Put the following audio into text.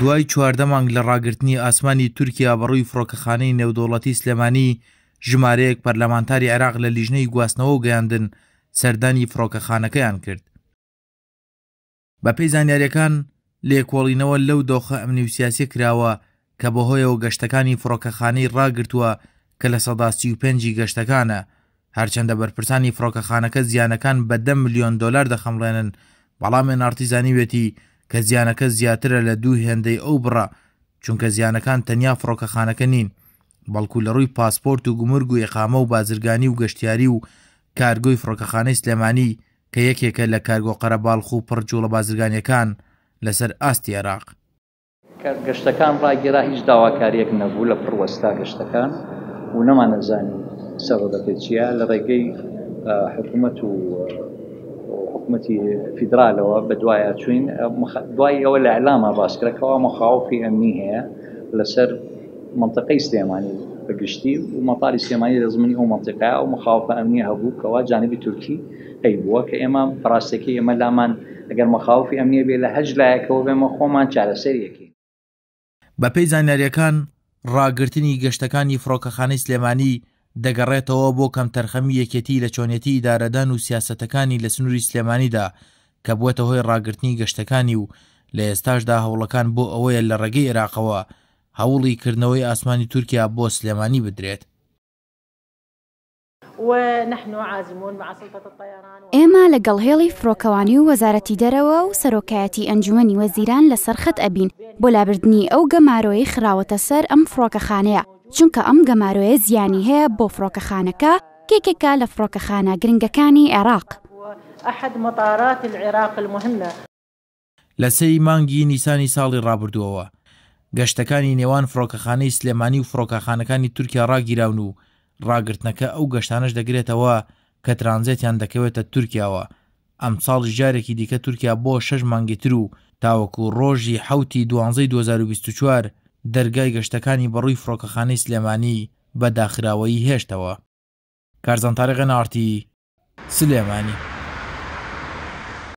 دوای چواردە مانگ لە ڕاگررتنی ئاسمانی تورکیا بەڕووی فڕۆکەخانەی نێودۆڵەتی سلێمانی ژمارەیەک پەرلەمانتاری عێراق لە لیژنەی گواستنەوە گەیاندن سەردانی فڕۆکەخانەکەیان کرد. بە پێی زانیاریەکان لێکۆڵینەوە لەو دۆخە ئەمنیوسیاسی کراوە کە بەهۆیەوە گەشتەکانی فڕۆکەخانەی ڕاگرتووە کە لە سەداسی و پێنجی گەشتەکانە هەرچەندە بەرپرسانی فڕۆکەخانەکە زیانەکان بە 10 میلیۆن دلار دەخەمڵێنن بەڵامی نارتیزانی وێتی کە زیانەکە زیاترە لە دوو هێندەی ئەو بڕە چونکە زیانەکان تەنیا فڕۆکەخانەکە نین بەڵکو لە ڕووی پاسپۆرت و گومرگ و یخامە و بازرگانی و گەشتیاری و کارگۆی فڕۆکەخانەی سلێمانی کە یەکێکە لە کارگۆ قەرەباڵخ و پڕجوڵە بازرگانیەکان لەسەر ئاستی عێراق گەشتەکان ڕاگیرا هیچ داواکاریەک نەبوو لە پڕوەستا گەشتەکان و نەمانەزانی سەڕەکەی چیە لە ڕێگەی حکوومەت و حکوومەتی فیدرالەوە بەدوایە چوین دوای ئەوە لە علامە باسکرەکەەوە مەخاوفی ئەمنی هەیە لەسەر منطقەی سلێمانی بەگشتی و مەپاری سلێمانی دەزمنی ئەو منطقا و مخاوفە ئەمنی هەبوو کەەوە جانبی تورکی ئەی بووە کە ئێمە پراستێکی ئێمە لامان ئەگەر مەخاوفی ئەمنیە بێ لە هەج لایەکەوە بێمە خۆمان چارەسەریەکی بە پێی زانیاریەکان ڕاگررتنی گەشتەکانی فڕۆکەخانەی سلێمانی دەگەڕێتەوە بۆ کەم تەرخەمی یەکەتی لە چۆنێتی ئیدارەدان و سیاسەتەکانی لە سنووری سلێمانیدا کە بووەتە هۆی ڕاگررتنی گەشتەکانی و لە ئێستاشدا هەوڵەکان بۆ ئەوەیە لە ڕێگەی عێراقەوە هەوڵی کردنەوەی ئاسمانی تورکیا بۆ سلێمانی بدرێت. ئێمە لەگەڵ هێڵی فرۆکەوانی و وەزارەتی دەرەوە و سەرۆکایەتی ئەنجومی وەزیران لە سەرخەت ئەبین بۆ لابردنی ئەو گەمارۆی خراوەتە سەر ئەم فرۆکەخانەیە چونکە ئەم گەمارۆیە زیانی هەیە بۆ فڕۆکەخانەکە کێکێکە لە فڕۆکەخانە گرنگەکانی عێراق ئەحد مەتارات العێراق المهمە لە سەی مانگی نیسانی ساڵی ڕابردووەوە گەشتەکانی نێوان فڕۆکەخانەی سلێمانی و فڕۆکەخانەکانی تورکیا ڕاگیراون و ڕاگررتنەکە ئەو گەشتانش دەگرێتەوە کە ترانزێتیان دەکەوێتە تورکیاوە ئەم ساڵ ژارێکی دیکە تورکیا بۆ شەش مانگیتر و تاوەکو ڕۆژی حوتی دوانزەی 2024 دەرگای گەشتەکانی بەڕووی فڕۆکەخانەی سلێمانی بەداخراوەی هێشتەوە کارزانتارغەنارتی سلێمانی